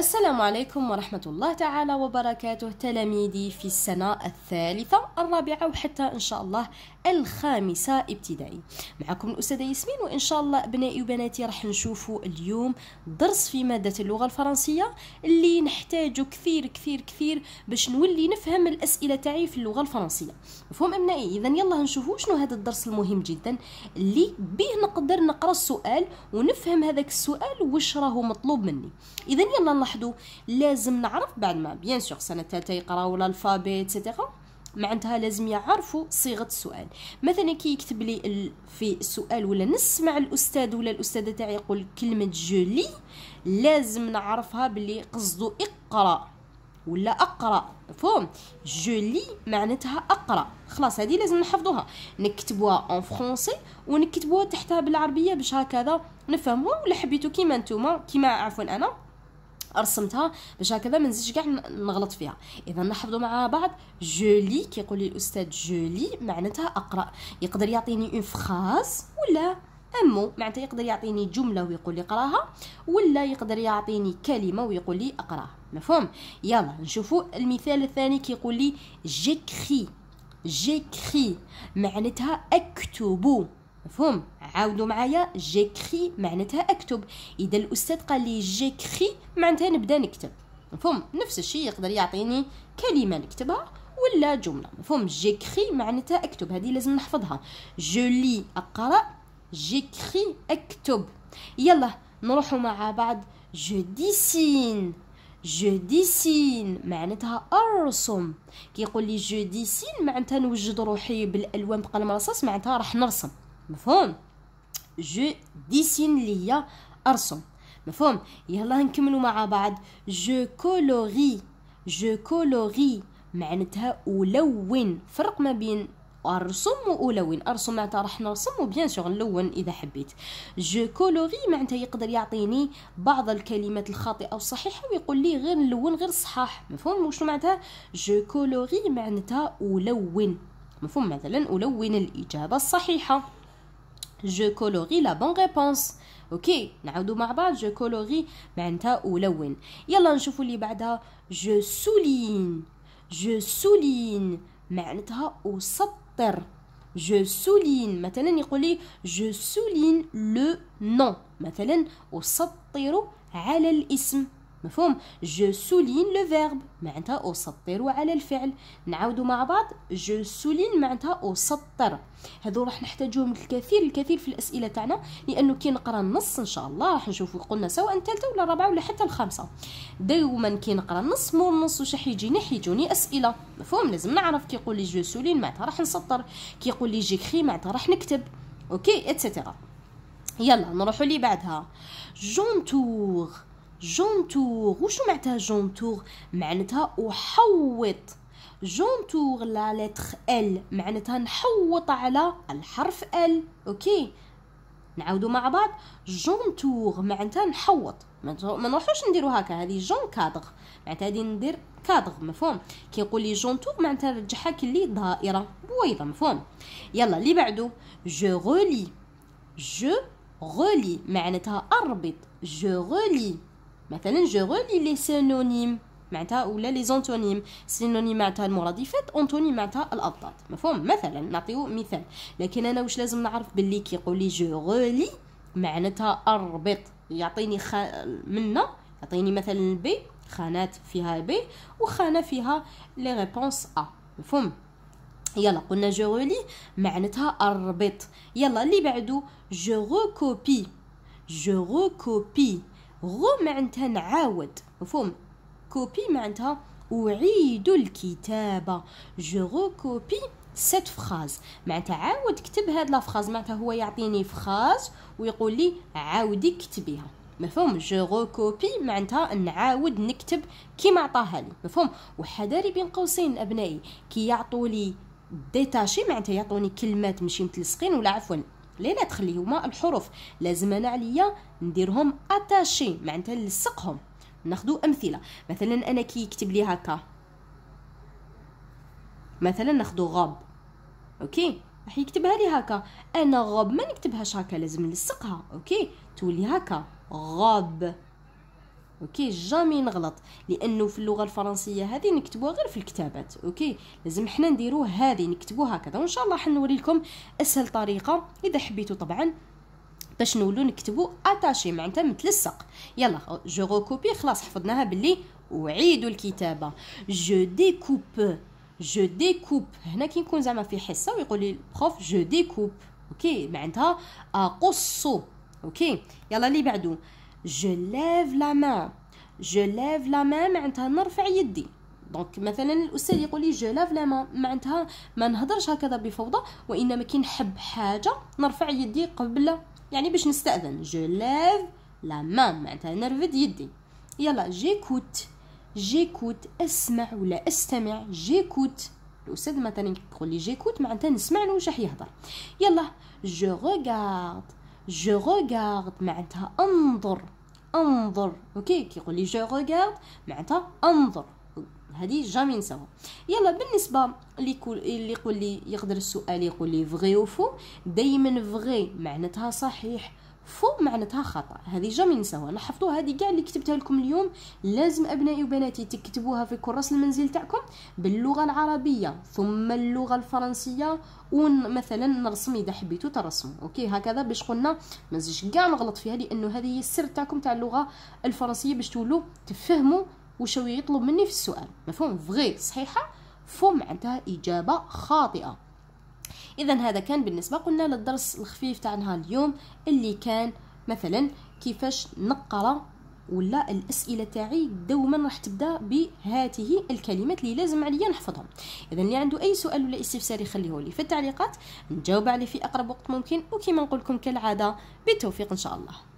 السلام عليكم ورحمة الله تعالى وبركاته تلاميذي في السنة الثالثة الرابعة وحتى إن شاء الله الخامسة ابتدائي معكم الأستاذة ياسمين وإن شاء الله أبنائي وبناتي راح نشوفوا اليوم درس في مادة اللغة الفرنسية اللي نحتاجه كثير كثير كثير باش نولي نفهم الأسئلة تاعي في اللغة الفرنسية مفهوم أبنائي إذا يلا نشوفوا شنو هذا الدرس المهم جدا اللي به نقدر نقرأ السؤال ونفهم هذاك السؤال واش راهو مطلوب مني إذا يلا وحده لازم نعرف بعد ما بيان سور سنه ثالثه يقراو الالفابي ايتترا معناتها لازم يعرفوا صيغه السؤال مثلا كي يكتب لي في السؤال ولا نسمع الاستاذ ولا الاستاذه تاعي يقول كلمه جولي لازم نعرفها باللي قصده اقرا ولا اقرا مفهوم جولي معناتها اقرا خلاص هذه لازم نحفظوها نكتبوها اون فرونسي ونكتبوها تحتها بالعربيه باش هكذا نفهموها ولا حبيتو كيما نتوما كيما عفوا انا رسمتها باش هكذا ما نزيدش كاع نغلط فيها اذا نحفظوا مع بعض جولي كيقول لي الاستاذ جولي معناتها اقرا يقدر يعطيني اون فراز ولا امو معناتها يقدر يعطيني جمله ويقول لي اقراها ولا يقدر يعطيني كلمه ويقول لي اقراها مفهوم يلا نشوفوا المثال الثاني كيقول لي جيكري جيكري معناتها اكتبو مفهوم عاودوا معايا جيكري معناتها اكتب اذا الاستاذ قال لي جيكري معناتها نبدا نكتب مفهوم نفس الشيء يقدر يعطيني كلمه نكتبها ولا جمله مفهوم جيكري معناتها اكتب هذه لازم نحفظها جو لي اقرا جيكري اكتب يلا نروحوا مع بعض جو ديسين جو ديسين معناتها ارسم كي يقول لي جو ديسين معناتها نوجد روحي بالالوان بقلم رصاص معناتها راح نرسم مفهوم جو ديسين ليا ارسم مفهوم يلا نكملو مع بعض جو كولوري جو كولوري معناتها ألون فرق ما بين أرسم وألون أرسم معناتها راح نرسم وبيان سور نلون إذا حبيت جو كولوري معناتها يقدر يعطيني بعض الكلمات الخاطئة الصحيحه ويقول لي غير نلون غير صحاح مفهوم وشنو معناتها جو كولوري معناتها ألون مفهوم مثلا ألون الإجابة الصحيحة جو كولوري لا بون ريبونس اوكي نعاودو مع بعض جو كولوري معناتها الون يلا نشوفو اللي بعدها جو سولين جو سولين معناتها اسطر جو سولين مثلا يقول لي جو سولين لو نون مثلا اسطر على الاسم مفهوم جو سولين لو فيرب معناتها اسطر على الفعل نعاودوا مع بعض جو سولين معناتها اسطر هذو راح نحتاجوهم الكثير الكثير في الاسئله تاعنا لانه كي نقرا النص ان شاء الله راح نشوفوا قلنا سواء الثالثه ولا الرابعه ولا حتى الخامسه دائما كي نقرا النص مو النص واش راح يجيني حيجوني اسئله مفهوم لازم نعرف كي يقول لي جو سولين معناتها راح نسطر كي يقول لي جيكري معناتها راح نكتب اوكي اتسيتيرا يلا نروحوا لي بعدها جونتور جونتور وشو معناتها جونتور معناتها احوط جونتور لا لتر ال معناتها نحوط على الحرف ال اوكي نعاودو مع بعض جونتور معناتها نحوط ما نروحوش نديرو هكا هذه جون كادغ معناتها هذه ندير كادغ مفهوم كي يقول لي جونتور معناتها نرجعها كلي دائره بويضه مفهوم يلا اللي بعده جو غولي جو غولي معناتها اربط جو غولي مثلا جو رولي لي سينونيم معناتها ولا لي زونتونيم سينونيم معناتها المرادفات اونتونيم معناتها الاضداد مفهوم مثلا نعطيو مثال لكن انا واش لازم نعرف باللي كيقول لي جو رولي معناتها اربط يعطيني خ... منا يعطيني مثلا بي خانات فيها بي وخانه فيها لي ريبونس ا مفهوم يلا قلنا جو رولي معناتها اربط يلا اللي بعدو جو ريكوبي جو ريكوبي غو معنتها نعاود مفهوم كوبي معنتها أعيد الكتابة جو كوبي سيت فخاز معنتها عاود كتب هاد لا فخاز هو يعطيني فخاز ويقول لي عاودي كتبيها مفهوم جو كوبي معنتها نعاود نكتب كيما عطاها لي مفهوم وحذاري بين قوسين ابنائي كي يعطوا لي ديتاشي معنتها يعطوني كلمات ماشي متلصقين ولا عفوا لي لتر هما الحروف لازم انا عليا نديرهم اتاشي معناتها نلصقهم ناخذ امثله مثلا انا كي يكتب لي هكا مثلا ناخذ غاب اوكي راح يكتبها لي هكا انا غاب ما نكتبهاش هكا لازم نلصقها اوكي تولي هكا غاب اوكي جامي نغلط لانه في اللغه الفرنسيه هذه نكتبوها غير في الكتابات اوكي لازم حنا نديروه هذه نكتبوها هكذا وان شاء الله حنوري لكم اسهل طريقه اذا حبيتوا طبعا باش نولو نكتبوا اتاشي معناتها متلصق يلا جو ريكوبي خلاص حفظناها باللي وعيدوا الكتابه جو ديكوب جو ديكوب هنا كي نكون زعما في حصه ويقول لي البروف جو ديكوب اوكي معناتها اقص اوكي يلا اللي بعدو جو lève la main جو lève la main معناتها نرفع يدي دونك مثلا الاستاذ يقول لي جو لاف لا مان معناتها ما نهضرش هكذا بفوضى وانما كي نحب حاجه نرفع يدي قبل يعني باش نستاذن جو ليف لا مان معناتها نرفد يدي يلا جيكوت جيكوت اسمع ولا استمع جيكوت الاستاذ مثلا يقول لي جيكوت معناتها نسمع له واش راح يهضر يلا جو ريغارد جو ريغارد معناتها انظر انظر اوكي كيقول لي جو ريغارد معناتها انظر هذه جامي نساوها يلا بالنسبه اللي يقول اللي يقول لي يقدر السؤال يقول لي فغي فو دائما فغي معناتها صحيح فو معناتها خطا هذه جامي نساوها نحفظوا هذه كاع اللي كتبتها لكم اليوم لازم ابنائي وبناتي تكتبوها في كراس المنزل تاعكم باللغه العربيه ثم اللغه الفرنسيه ومثلا نرسم اذا حبيتوا ترسموا اوكي هكذا باش قلنا ما نزيدش كاع نغلط فيها لانه هذه هي السر تاعكم تاع اللغه الفرنسيه باش تولوا تفهموا واش يطلب مني في السؤال مفهوم فغي صحيحه فو معناتها اجابه خاطئه اذا هذا كان بالنسبه قلنا للدرس الخفيف تاع نهار اليوم اللي كان مثلا كيفاش نقرا ولا الاسئله تاعي دوما راح تبدا بهاته الكلمات اللي لازم عليا نحفظهم اذا اللي عنده اي سؤال ولا استفسار يخليه لي في التعليقات نجاوب عليه في اقرب وقت ممكن وكما نقول لكم كالعاده بالتوفيق ان شاء الله